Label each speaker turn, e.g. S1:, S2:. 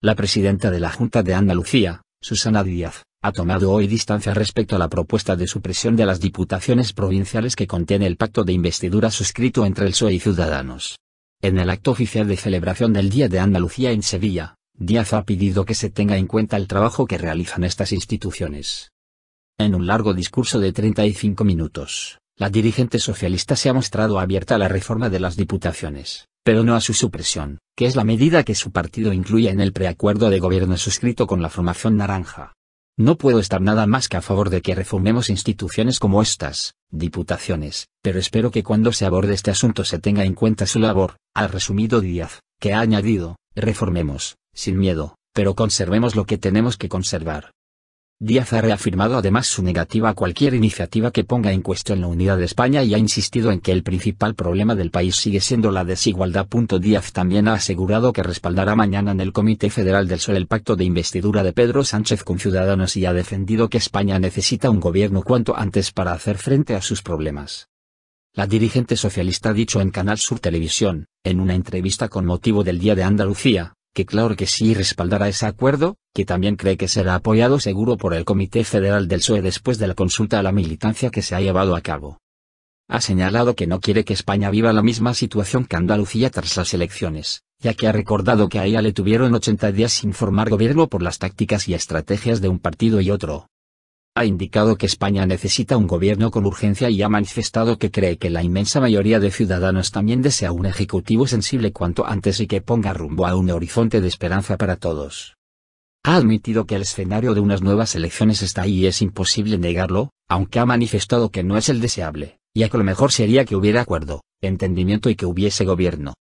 S1: La presidenta de la Junta de Andalucía, Susana Díaz, ha tomado hoy distancia respecto a la propuesta de supresión de las diputaciones provinciales que contiene el pacto de investidura suscrito entre el PSOE y Ciudadanos. En el acto oficial de celebración del Día de Andalucía en Sevilla, Díaz ha pedido que se tenga en cuenta el trabajo que realizan estas instituciones. En un largo discurso de 35 minutos, la dirigente socialista se ha mostrado abierta a la reforma de las diputaciones, pero no a su supresión, que es la medida que su partido incluye en el preacuerdo de gobierno suscrito con la formación naranja. No puedo estar nada más que a favor de que reformemos instituciones como estas, diputaciones, pero espero que cuando se aborde este asunto se tenga en cuenta su labor, al resumido Díaz, que ha añadido, reformemos, sin miedo, pero conservemos lo que tenemos que conservar. Díaz ha reafirmado además su negativa a cualquier iniciativa que ponga en cuestión la unidad de España y ha insistido en que el principal problema del país sigue siendo la desigualdad. Díaz también ha asegurado que respaldará mañana en el Comité Federal del Sol el pacto de investidura de Pedro Sánchez con Ciudadanos y ha defendido que España necesita un gobierno cuanto antes para hacer frente a sus problemas. La dirigente socialista ha dicho en Canal Sur Televisión, en una entrevista con motivo del Día de Andalucía, que claro que sí respaldará ese acuerdo, que también cree que será apoyado seguro por el Comité Federal del PSOE después de la consulta a la militancia que se ha llevado a cabo. Ha señalado que no quiere que España viva la misma situación que Andalucía tras las elecciones, ya que ha recordado que a ella le tuvieron 80 días sin formar gobierno por las tácticas y estrategias de un partido y otro. Ha indicado que España necesita un gobierno con urgencia y ha manifestado que cree que la inmensa mayoría de ciudadanos también desea un ejecutivo sensible cuanto antes y que ponga rumbo a un horizonte de esperanza para todos. Ha admitido que el escenario de unas nuevas elecciones está ahí y es imposible negarlo, aunque ha manifestado que no es el deseable, ya que lo mejor sería que hubiera acuerdo, entendimiento y que hubiese gobierno.